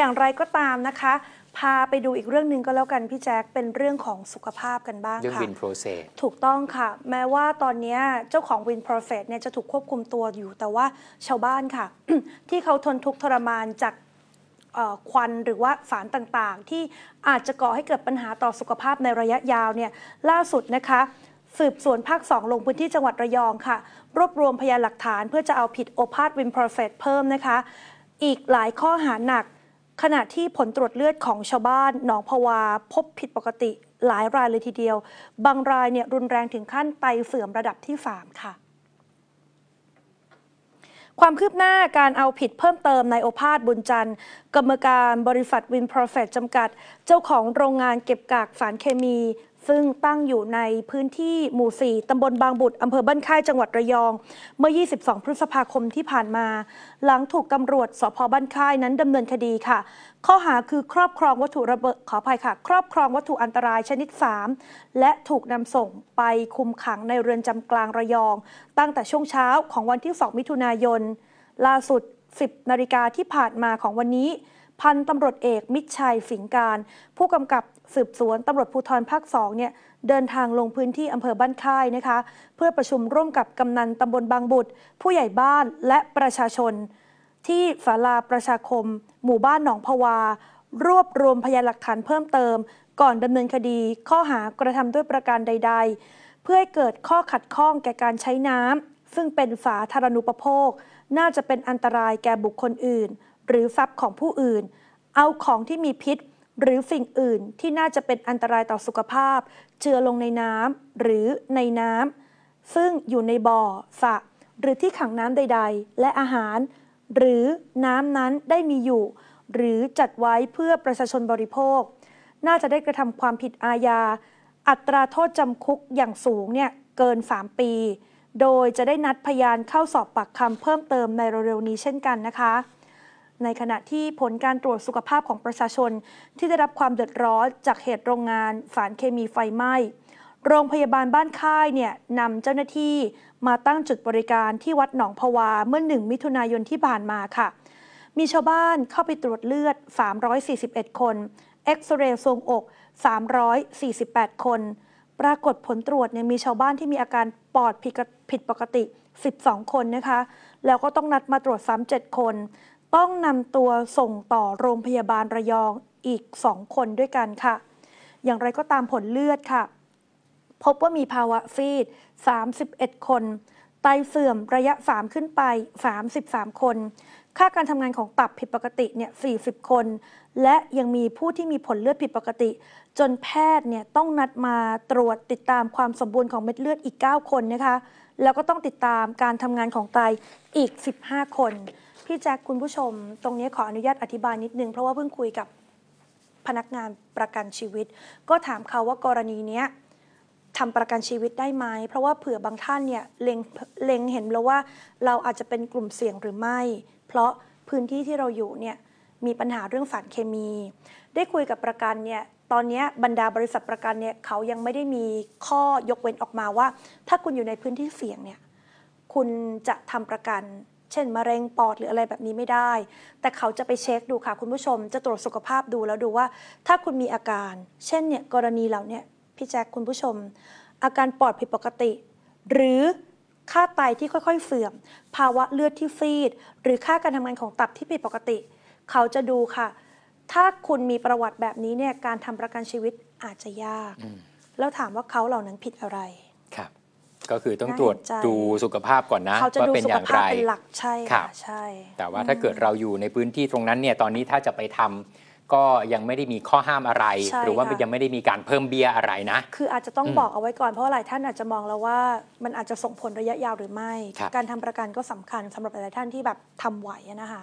อย่างไรก็ตามนะคะ พาไปดูอีกเรื่องหนึ่งก็แล้วกันพี่แจ๊คเป็นเรื่องของสุขภาพกันบ้างค่ะเรื่องวินโปรเซสถูกต้องค่ะ แม้ว่าตอนนี้เจ้าของวินโปรเซสเนี่ยจะถูกควบคุมตัวอยู่แต่ว่าชาวบ้านค่ะที่เขาทนทุกข์ทรมานจากควันหรือว่าสารต่างๆ ที่อาจจะก่อให้เกิดปัญหาต่อสุขภาพในระยะยาวเนี่ยล่าสุดนะคะสืบสวนภาคสองลงพื้นที่จังหวัดระยองค่ะ รวบรวมพยานหลักฐาน เพื่อจะเอาผิดโอภาสวินโปรเฟตเพิ่มนะคะ อีกหลายข้อหาหนักขณะที่ผลตรวจเลือดของชาวบ้าน หนองพวา พบผิดปกติ หลายรายเลยทีเดียว บางรายเนี่ยรุนแรงถึงขั้นไตเสื่อมระดับที่สามค่ะ ความคืบหน้าการเอาผิดเพิ่มเติมในโอภาสบุญจันทร์กรรมการบริษัทวินพรเฟสจำกัด เจ้าของโรงงานเก็บกากสารเคมีซึ่งตั้งอยู่ในพื้นที่หมู่ 4ตำบลบางบุตรอำเภอบ้านค่ายจังหวัดระยอง เมื่อ 22 พฤษภาคมที่ผ่านมา หลังถูกตำรวจสพบ้านค่ายนั้นดำเนินคดีค่ะ ข้อหาคือครอบครองวัตถุระเบิดขออภัยค่ะ ครอบครองวัตถุอันตรายชนิด 3 และถูกนำส่งไปคุมขังในเรือนจำกลางระยอง ตั้งแต่ช่วงเช้าของวันที่ 2 มิถุนายน ล่าสุด 10 นาฬิกาที่ผ่านมาของวันนี้พันตำรวจเอกมิชัยสิงการ ผู้กำกับสืบสวนตำรวจภูธรภาคสองเนี่ยเดินทางลงพื้นที่อำเภอบ้านค่ายนะคะเพื่อประชุมร่วมกับกำนันตำบลบางบุตร ผู้ใหญ่บ้านและประชาชน ที่ฝาลาประชาคม หมู่บ้านหนองพวา รวบรวมพยานหลักฐานเพิ่มเติม ก่อนดำเนินคดี ข้อหากระทำด้วยประการใด ๆ เพื่อให้เกิดข้อขัดข้องแก่การใช้น้ำซึ่งเป็นฝาธารณูปโภค น่าจะเป็นอันตรายแก่บุคคลอื่นหรือทรัพย์ของผู้อื่น เอาของที่มีพิษหรือสิ่งอื่นที่น่าจะเป็นอันตรายต่อสุขภาพเจือลงในน้ำหรือในน้ำซึ่งอยู่ในบ่อสระหรือที่ขังน้ำใด ๆ และอาหาร หรือน้ำนั้นได้มีอยู่ หรือจัดไว้เพื่อประชาชนบริโภค น่าจะได้กระทำความผิดอาญาอัตราโทษจำคุกอย่างสูงเนี่ยเกิน3ปี โดยจะได้นัดพยานเข้าสอบปากคำเพิ่มเติมในเร็วๆนี้เช่นกันนะคะในขณะที่ผลการตรวจสุขภาพของประชาชนที่ได้รับความเดือดร้อนจากเหตุโรงงานสารเคมีไฟไหม้ โรงพยาบาลบ้านค่ายเนี่ยนำเจ้าหน้าที่มาตั้งจุดบริการที่วัดหนองพวาเมื่อ 1 มิถุนายนที่ผ่านมาค่ะ มีชาวบ้านเข้าไปตรวจเลือด 341 คน เอ็กซเรย์ทรงอก 348 คน ปรากฏผลตรวจเนี่ยมีชาวบ้านที่มีอาการปอดผิดปกติ 12 คนนะคะแล้วก็ต้องนัดมาตรวจซ้ำ7คนต้องนำตัวส่งต่อโรงพยาบาลระยองอีก 2 คนด้วยกันค่ะ อย่างไรก็ตามผลเลือดค่ะ พบว่ามีภาวะฟีด31 คน ไตเสื่อมระยะ 3 ขึ้นไป 33 คน ค่าการทำงานของตับผิดปกติเนี่ย40 คน และยังมีผู้ที่มีผลเลือดผิดปกติ จนแพทย์เนี่ยต้องนัดมาตรวจติดตามความสมบูรณ์ของเม็ดเลือดอีก 9 คนนะคะ แล้วก็ต้องติดตามการทำงานของไตอีก 15 คนพี่แจ็คคุณผู้ชมตรงนี้ขออนุญาตอธิบายนิดนึงเพราะว่าเพิ่งคุยกับพนักงานประกันชีวิต ก็ถามเขาว่ากรณีเนี้ยทำประกันชีวิตได้ไหมเพราะว่าเผื่อบางท่านเนี่ยเล็งเล็งเห็นแล้วว่าเราอาจจะเป็นกลุ่มเสี่ยงหรือไม่ เพราะพื้นที่ที่เราอยู่เนี่ย มีปัญหาเรื่องสารเคมี ได้คุยกับประกันเนี่ย ตอนนี้บรรดาบริษัทประกันเนี่ยเขายังไม่ได้มีข้อยกเว้นออกมาว่า ถ้าคุณอยู่ในพื้นที่เสี่ยงเนี่ยคุณจะทำประกันเช่นมะเร็งปอดหรืออะไรแบบนี้ไม่ได้ แต่เขาจะไปเช็คดูค่ะ คุณผู้ชม จะตรวจสุขภาพดูแล้วดูว่า ถ้าคุณมีอาการ เช่นเนี่ยกรณีเหล่านี้พี่แจ็คคุณผู้ชม อาการปอดผิดปกติ หรือค่าไตที่ค่อยๆ เสื่อม ภาวะเลือดที่ฟีดหรือค่าการทำงานของตับที่ผิดปกติ เขาจะดูค่ะ ถ้าคุณมีประวัติแบบนี้เนี่ยการทำประกันชีวิตอาจจะยากแล้วถามว่าเขาเหล่านั้นผิดอะไรครับก็คือต้องตรวจดูสุขภาพก่อนนะว่าเป็นอย่างไรเป็นหลักใช่ค่ะใช่ แต่ว่าถ้าเกิดเราอยู่ในพื้นที่ตรงนั้นเนี่ยตอนนี้ถ้าจะไปทำ ก็ยังไม่ได้มีข้อห้ามอะไร หรือว่ายังไม่ได้มีการเพิ่มเบียอะไรนะ คืออาจจะต้องบอกเอาไว้ก่อนเพราะหลายท่านอาจจะมองแล้วว่ามันอาจจะส่งผลระยะยาวหรือไม่ การทำประกันก็สำคัญสำหรับหลายท่านที่แบบทำไหวนะคะ